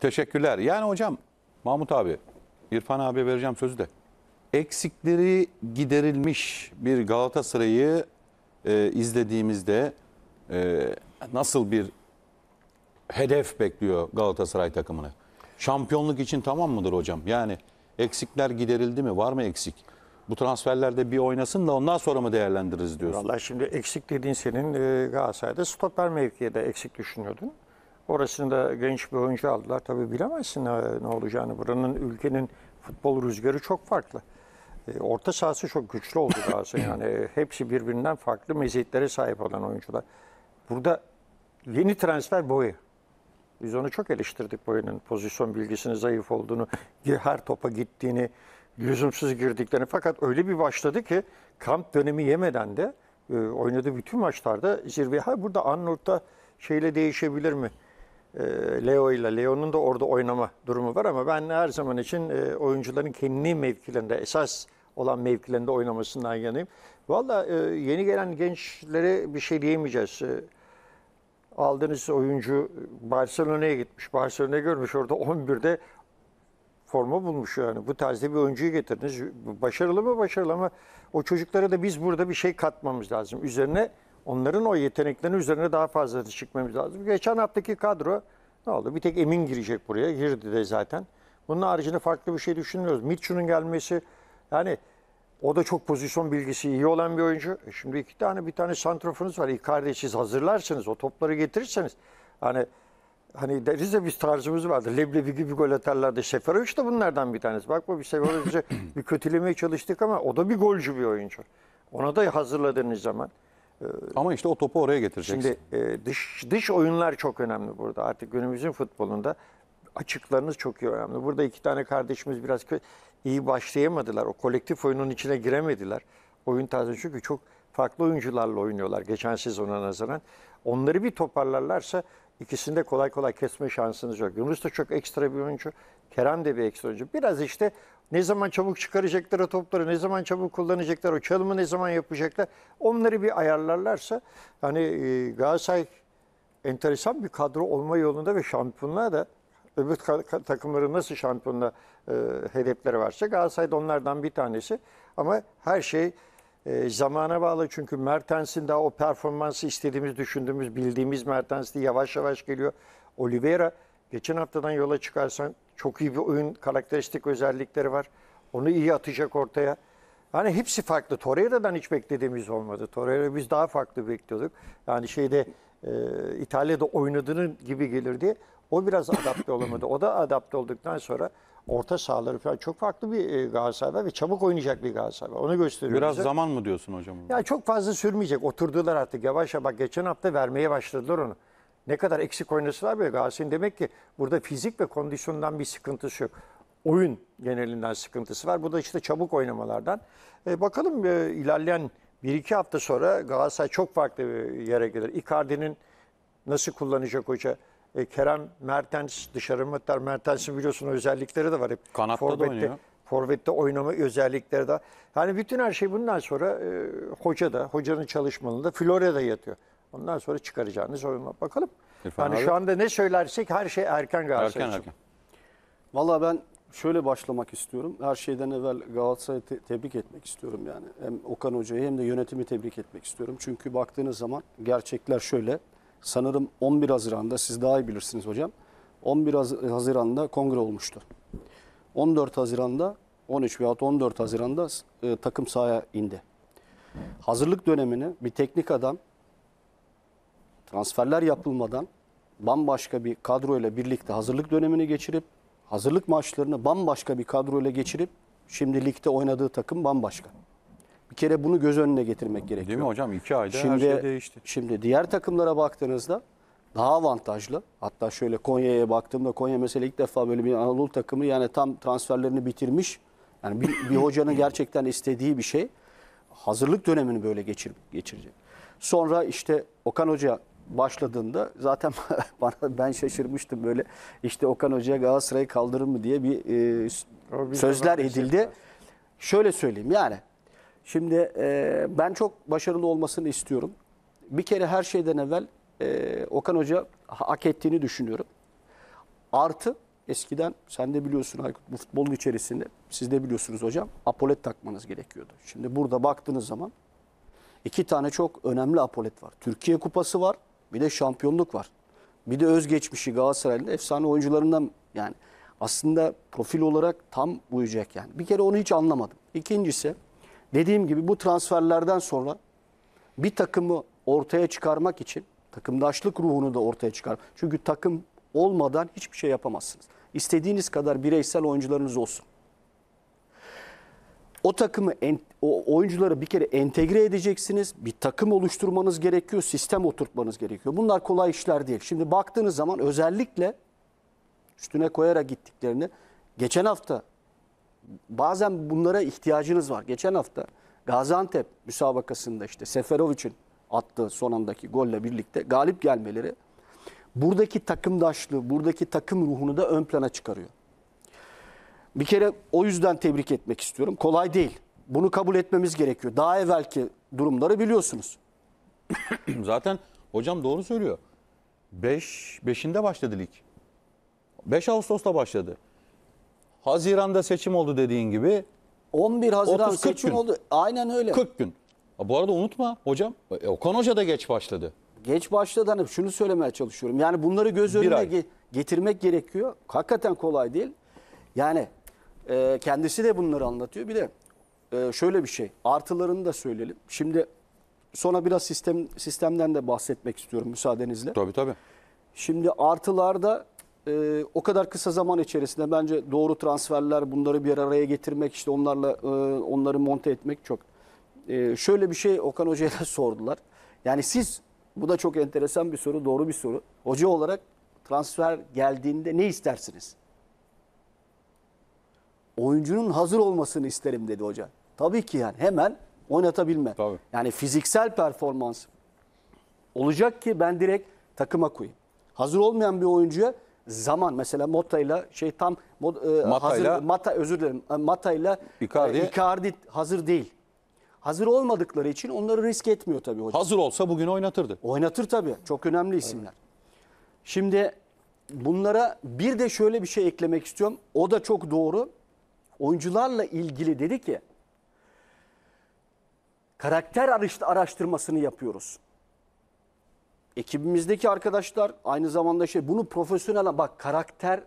Teşekkürler. Yani hocam Mahmut abi, İrfan abi vereceğim sözü de. Eksikleri giderilmiş bir Galatasaray'ı e, izlediğimizde e, nasıl bir hedef bekliyor Galatasaray takımını? Şampiyonluk için tamam mıdır hocam? Yani eksikler giderildi mi? Var mı eksik? Bu transferlerde bir oynasın da ondan sonra mı değerlendiririz diyorsun? Vallahi şimdi eksik dediğin senin e, Galatasaray'da stoper mevkiye de eksik düşünüyordun. Orasında genç bir oyuncu aldılar. tabi bilemezsin e, ne olacağını. Buranın ülkenin futbol rüzgarı çok farklı. E, orta sahası çok güçlü oldu Galatasaray. Yani hepsi birbirinden farklı meziyetlere sahip olan oyuncular. Burada yeni transfer boyu. Biz onu çok eleştirdik boyunun pozisyon bilgisinin zayıf olduğunu, her topa gittiğini, lüzumsuz girdiklerini. Fakat öyle bir başladı ki kamp dönemi yemeden de e, oynadığı bütün maçlarda zirveye. Ha burada Arnold'da şeyle değişebilir mi? Ee, Leo ile Leo'nun da orada oynama durumu var ama ben her zaman için e, oyuncuların kendi mevkilerinde esas olan mevkilerinde oynamasından yanayım. Valla e, yeni gelen gençlere bir şey diyemeyeceğiz. E, aldığınız oyuncu Barcelona'ya gitmiş. Barcelona'ya görmüş orada 11'de forma bulmuş yani. Bu tarzda bir oyuncuyu getirdiniz. Başarılı mı başarılı ama o çocuklara da biz burada bir şey katmamız lazım. Üzerine onların o yeteneklerini üzerine daha fazla çıkmamız lazım. Geçen haftaki kadro ne oldu? Bir tek Emin girecek buraya. Girdi de zaten. Bunun haricinde farklı bir şey düşünmüyoruz. Mitchell'un gelmesi yani o da çok pozisyon bilgisi iyi olan bir oyuncu. E şimdi iki tane bir tane santrofunuz var. Icardi siz hazırlarsınız. O topları getirirseniz hani hani deriz ya biz tarzımız vardı. Leblebi gibi gol atarlardı. Seferovic de bunlardan bir tanesi. Bak bu bir Seferovic'e bir kötülemeye çalıştık ama o da bir golcü bir oyuncu. Ona da hazırladığınız zaman. Ee, Ama işte o topu oraya getireceksin. Şimdi e, dış dış oyunlar çok önemli burada. Artık günümüzün futbolunda açıklarınız çok iyi önemli. Burada iki tane kardeşimiz biraz iyi başlayamadılar. O kolektif oyunun içine giremediler. Oyun tarzı çünkü çok farklı oyuncularla oynuyorlar geçen sezona nazaran. Onları bir toparlarlarsa ikisinde kolay kolay kesme şansınız yok. Yunus da çok ekstra bir oyuncu. Kerem de bir ekstra oyuncu. Biraz işte ne zaman çabuk çıkaracaklar o topları, ne zaman çabuk kullanacaklar, o çalımı ne zaman yapacaklar. Onları bir ayarlarlarsa hani e, Galatasaray enteresan bir kadro olma yolunda ve şampiyonluğa da öbür takımların nasıl şampiyonla e, hedefleri varsa Galatasaray onlardan bir tanesi. Ama her şey e, zamana bağlı çünkü Mertens'in daha o performansı istediğimiz, düşündüğümüz, bildiğimiz Mertens yavaş yavaş geliyor. Oliveira geçen haftadan yola çıkarsan çok iyi bir oyun karakteristik özellikleri var. Onu iyi atacak ortaya. Hani hepsi farklı. Torreira'dan hiç beklediğimiz olmadı. Torreira biz daha farklı bekliyorduk. Yani şeyde e, İtalya'da oynadığının gibi gelirdi. O biraz adapte olamadı. O da adapte olduktan sonra orta sahaları falan çok farklı bir e, Galatasaray ve çabuk oynayacak bir Galatasaray Onu gösteriyor. Biraz bize. zaman mı diyorsun hocam? Ya çok fazla sürmeyecek. Oturdular artık yavaş yavaş. geçen hafta vermeye başladılar onu. Ne kadar eksik oynasalar bile Galatasaray'ın demek ki burada fizik ve kondisyondan bir sıkıntısı yok. Oyun genelinden sıkıntısı var. Bu da işte çabuk oynamalardan. E, bakalım e, ilerleyen bir iki hafta sonra Galatasaray çok farklı bir yere gelir. Icardi'nin nasıl kullanacak hoca? E, Kerem Mertens dışarı Mertens Mertens'in biliyorsun özellikleri de var. Hep Kanatta Forvet'te, da oynuyor. Forvet'te oynama özellikleri de. Yani bütün her şey bundan sonra e, hoca da, hocanın çalışmanında Florya'da yatıyor. Ondan sonra çıkaracağını sorma bakalım. İrfan yani abi. şu anda ne söylersek her şey erken Galatasaray erken, için. Erken. Vallahi ben şöyle başlamak istiyorum. Her şeyden evvel Galatasaray'ı te tebrik etmek istiyorum yani. Hem Okan Hoca'yı hem de yönetimi tebrik etmek istiyorum. Çünkü baktığınız zaman gerçekler şöyle. Sanırım 11 Haziran'da siz daha iyi bilirsiniz hocam. 11 Haziran'da kongre olmuştu. 14 Haziran'da 13 veya 14 Haziran'da e, takım sahaya indi. Hazırlık dönemini bir teknik adam transferler yapılmadan bambaşka bir kadro ile birlikte hazırlık dönemini geçirip hazırlık maçlarını bambaşka bir kadro ile geçirip şimdi ligde oynadığı takım bambaşka. Bir kere bunu göz önüne getirmek gerekiyor. Değil mi hocam? İki ayda şimdi, her şey değişti. Şimdi diğer takımlara baktığınızda daha avantajlı. Hatta şöyle Konya'ya baktığımda Konya mesela ilk defa böyle bir Anadolu takımı yani tam transferlerini bitirmiş. Yani bir, bir hocanın gerçekten istediği bir şey. Hazırlık dönemini böyle geçir, geçirecek. Sonra işte Okan Hoca başladığında zaten bana ben şaşırmıştım böyle işte Okan Hoca'ya Galatasaray'ı kaldırır mı diye bir e, sözler edildi. Şöyle söyleyeyim yani şimdi e, ben çok başarılı olmasını istiyorum. Bir kere her şeyden evvel e, Okan Hoca hak ettiğini düşünüyorum. Artı eskiden sen de biliyorsun Aykut bu futbolun içerisinde siz de biliyorsunuz hocam apolet takmanız gerekiyordu. Şimdi burada baktığınız zaman iki tane çok önemli apolet var. Türkiye Kupası var. Bir de şampiyonluk var. Bir de özgeçmişi Galatasaray'ın efsane oyuncularından yani aslında profil olarak tam uyacak yani. Bir kere onu hiç anlamadım. İkincisi dediğim gibi bu transferlerden sonra bir takımı ortaya çıkarmak için takımdaşlık ruhunu da ortaya çıkar. Çünkü takım olmadan hiçbir şey yapamazsınız. İstediğiniz kadar bireysel oyuncularınız olsun. O takımı en, o oyuncuları bir kere entegre edeceksiniz. Bir takım oluşturmanız gerekiyor, sistem oturtmanız gerekiyor. Bunlar kolay işler değil. Şimdi baktığınız zaman özellikle üstüne koyarak gittiklerini geçen hafta bazen bunlara ihtiyacınız var. Geçen hafta Gaziantep müsabakasında işte Seferovic'in attığı son andaki golle birlikte galip gelmeleri buradaki takımdaşlığı, buradaki takım ruhunu da ön plana çıkarıyor. Bir kere o yüzden tebrik etmek istiyorum. Kolay değil. Bunu kabul etmemiz gerekiyor. Daha evvelki durumları biliyorsunuz. Zaten hocam doğru söylüyor. 5 beş, 5'inde başladı lig. 5 Ağustos'ta başladı. Haziran'da seçim oldu dediğin gibi. 11 Haziran 30, seçim gün. oldu. Aynen öyle. 40 gün. Bu arada unutma hocam. E, Okan Hoca da geç başladı. Geç başladı. Hani şunu söylemeye çalışıyorum. Yani bunları göz önüne ge getirmek gerekiyor. Hakikaten kolay değil. Yani e, kendisi de bunları anlatıyor. Bir de ee, şöyle bir şey. Artılarını da söyleyelim. Şimdi sonra biraz sistem sistemden de bahsetmek istiyorum müsaadenizle. Tabii tabii. Şimdi artılarda e, o kadar kısa zaman içerisinde bence doğru transferler bunları bir araya getirmek işte onlarla e, onları monte etmek çok. E, şöyle bir şey Okan Hoca'ya da sordular. Yani siz bu da çok enteresan bir soru doğru bir soru. Hoca olarak transfer geldiğinde ne istersiniz? oyuncunun hazır olmasını isterim dedi hoca. Tabii ki yani hemen oynatabilme. Tabii. Yani fiziksel performans olacak ki ben direkt takıma koyayım. Hazır olmayan bir oyuncuya zaman mesela Mota ile şey tam e, Mata hazır ile, Mata özür dilerim e, Mata ile Icardi. Icardi hazır değil. Hazır olmadıkları için onları risk etmiyor tabii hocam. Hazır olsa bugün oynatırdı. Oynatır tabii. Çok önemli isimler. Evet. Şimdi bunlara bir de şöyle bir şey eklemek istiyorum. O da çok doğru oyuncularla ilgili dedi ki karakter araştırmasını yapıyoruz. Ekibimizdeki arkadaşlar aynı zamanda şey bunu profesyonel bak karakter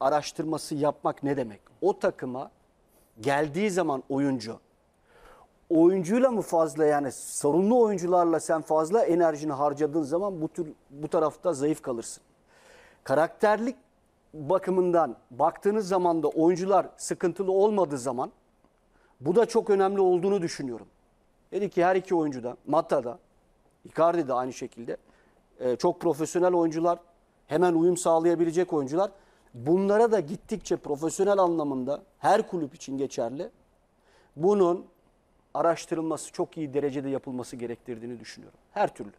araştırması yapmak ne demek? O takıma geldiği zaman oyuncu oyuncuyla mı fazla yani sorunlu oyuncularla sen fazla enerjini harcadığın zaman bu tür bu tarafta zayıf kalırsın. Karakterlik bakımından baktığınız zaman da oyuncular sıkıntılı olmadığı zaman bu da çok önemli olduğunu düşünüyorum. Dedi ki her iki oyuncuda, da Icardi de aynı şekilde e, çok profesyonel oyuncular, hemen uyum sağlayabilecek oyuncular. Bunlara da gittikçe profesyonel anlamında her kulüp için geçerli. Bunun araştırılması çok iyi derecede yapılması gerektirdiğini düşünüyorum. Her türlü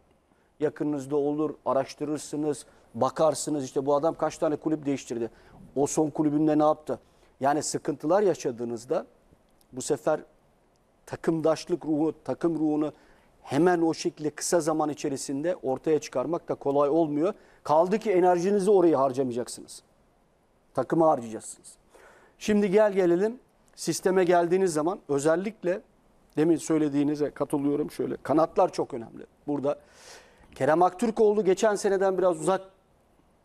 yakınınızda olur, araştırırsınız, bakarsınız işte bu adam kaç tane kulüp değiştirdi, o son kulübünde ne yaptı? Yani sıkıntılar yaşadığınızda bu sefer takımdaşlık ruhu, takım ruhunu hemen o şekilde kısa zaman içerisinde ortaya çıkarmak da kolay olmuyor. Kaldı ki enerjinizi oraya harcamayacaksınız. Takımı harcayacaksınız. Şimdi gel gelelim sisteme geldiğiniz zaman özellikle demin söylediğinize katılıyorum şöyle kanatlar çok önemli. Burada Kerem Aktürkoğlu geçen seneden biraz uzak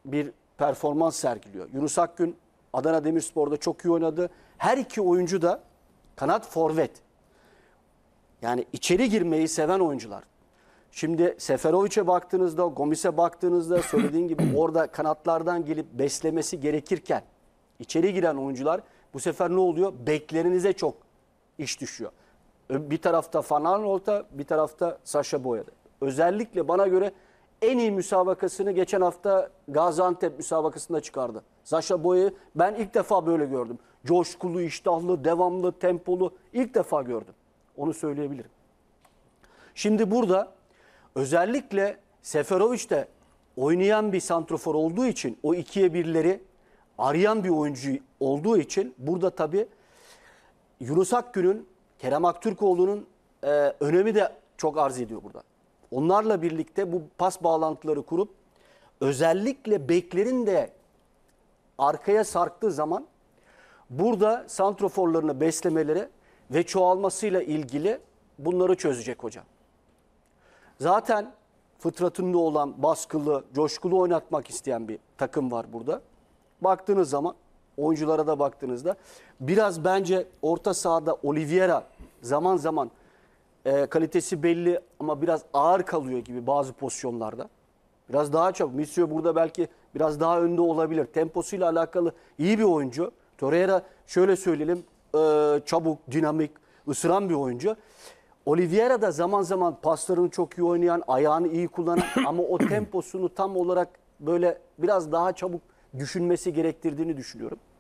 bir performans sergiliyor. Yunus Akgün Adana Demirspor'da çok iyi oynadı. Her iki oyuncu da kanat forvet. Yani içeri girmeyi seven oyuncular. Şimdi Seferovic'e baktığınızda, Gomis'e baktığınızda söylediğin gibi orada kanatlardan gelip beslemesi gerekirken içeri giren oyuncular bu sefer ne oluyor? Beklerinize çok iş düşüyor. Bir tarafta Fanarnolt'a, bir tarafta Sasha Boya'da özellikle bana göre en iyi müsabakasını geçen hafta Gaziantep müsabakasında çıkardı. Zaşa boyu ben ilk defa böyle gördüm. Coşkulu, iştahlı, devamlı, tempolu ilk defa gördüm. Onu söyleyebilirim. Şimdi burada özellikle Seferovic de oynayan bir santrofor olduğu için o ikiye birleri arayan bir oyuncu olduğu için burada tabii Yunus Akgün'ün, Kerem Aktürkoğlu'nun e, önemi de çok arz ediyor burada. Onlarla birlikte bu pas bağlantıları kurup özellikle beklerin de arkaya sarktığı zaman burada santroforlarını beslemeleri ve çoğalmasıyla ilgili bunları çözecek hocam. Zaten fıtratında olan baskılı, coşkulu oynatmak isteyen bir takım var burada. Baktığınız zaman, oyunculara da baktığınızda biraz bence orta sahada Oliviera zaman zaman e, kalitesi belli ama biraz ağır kalıyor gibi bazı pozisyonlarda. Biraz daha çok. Misio burada belki biraz daha önde olabilir. Temposuyla alakalı iyi bir oyuncu. Torreira şöyle söyleyelim e, çabuk, dinamik, ısıran bir oyuncu. Oliveira da zaman zaman paslarını çok iyi oynayan, ayağını iyi kullanan ama o temposunu tam olarak böyle biraz daha çabuk düşünmesi gerektirdiğini düşünüyorum.